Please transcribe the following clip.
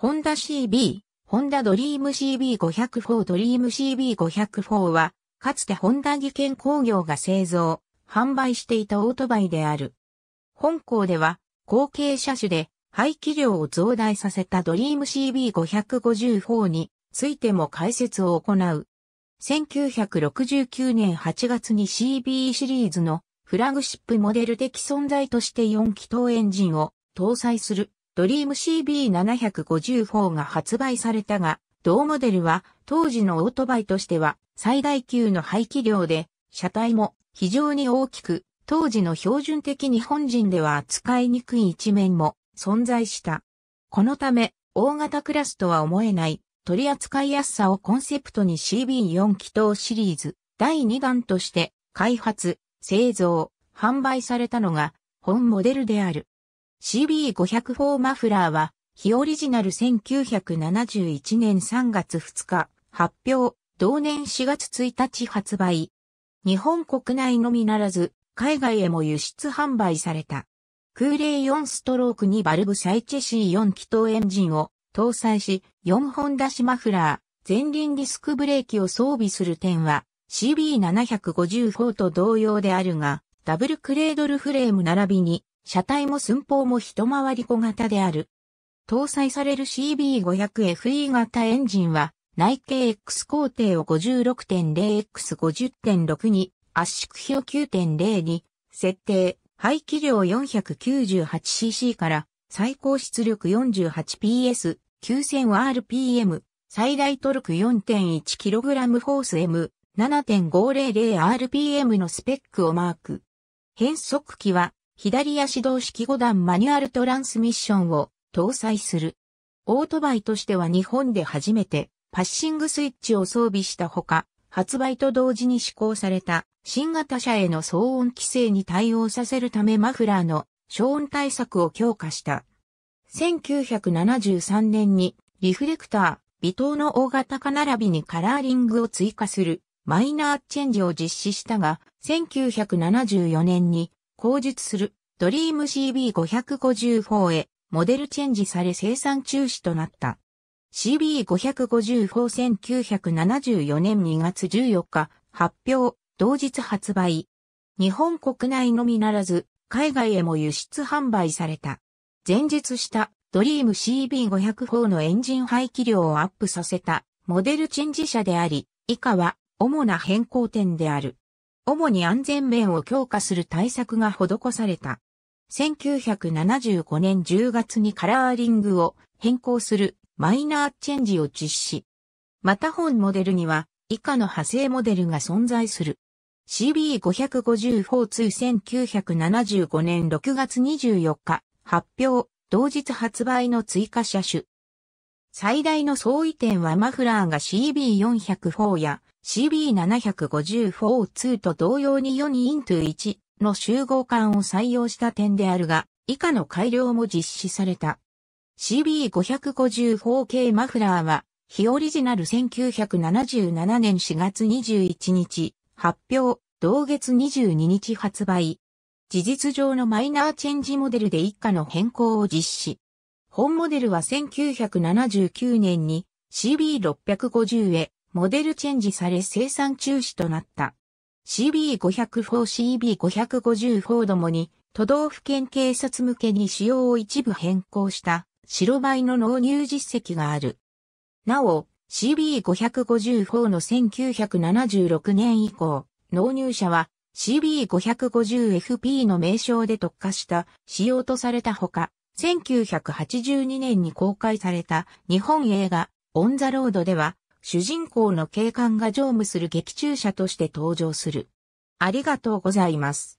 ホンダ CB、ホンダドリーム CB504 ドリーム CB504 は、かつてホンダ技研工業が製造、販売していたオートバイである。本校では、後継車種で、排気量を増大させたドリーム CB554 についても解説を行う。1969年8月に CB シリーズのフラグシップモデル的存在として4気筒エンジンを搭載する。ドリーム CB750-4 が発売されたが、同モデルは当時のオートバイとしては最大級の排気量で、車体も非常に大きく、当時の標準的日本人では扱いにくい一面も存在した。このため、大型クラスとは思えない取り扱いやすさをコンセプトに CB4 気筒シリーズ第2弾として開発、製造、販売されたのが本モデルである。CB500 フォーマフラーは、非オリジナル1971年3月2日発表、同年4月1日発売。日本国内のみならず、海外へも輸出販売された。空冷4ストロークにバルブサイチェ C4 気筒エンジンを搭載し、4本出しマフラー、前輪ディスクブレーキを装備する点は CB754 と同様であるが、ダブルクレードルフレーム並びに車体も寸法も一回り小型である。搭載される CB500FE 型エンジンは、内径 X 工程を 56.0X50.6 に、圧縮比を9.0に、設定、排気量 498cc から、最高出力 48PS、9000rpm、最大トルク 4.1kg フォース M、7.500rpm のスペックをマーク。変速機は左足同式5段マニュアルトランスミッションを搭載する。オートバイとしては日本で初めてパッシングスイッチを装備したほか、発売と同時に施行された新型車への騒音規制に対応させるためマフラーの消音対策を強化した。1973年にリフレクター、微糖の大型化並びにカラーリングを追加するマイナーチェンジを実施したが、1974年に後述するドリーム CB554 へモデルチェンジされ生産中止となった。CB5541974 年2月14日発表、同日発売。日本国内のみならず、海外へも輸出販売された。前述したドリーム CB504 のエンジン排気量をアップさせたモデルチェンジ車であり、以下は主な変更点である。主に安全面を強化する対策が施された。1975年10月にカラーリングを変更するマイナーチェンジを実施。また本モデルには以下の派生モデルが存在する。CB550-4-1975 年6月24日発表、同日発売の追加車種最大の相違点はマフラーが CB404 や CB750-4-2 と同様に4-1の集合管を採用した点であるが、以下の改良も実施された。CB550-4 系マフラーは、非オリジナル1977年4月21日発表、同月22日発売。事実上のマイナーチェンジモデルで一家の変更を実施。本モデルは1979年に CB650 へモデルチェンジされ生産中止となった。CB500 フォー CB550 フォーもに都道府県警察向けに仕様を一部変更した白バイの納入実績がある。なお、CB550 フォーの1976年以降、納入者は CB550FP の名称で特化した仕様とされたほか、1982年に公開された日本映画オンザロードでは主人公の警官が乗務する劇中車として登場する。ありがとうございます。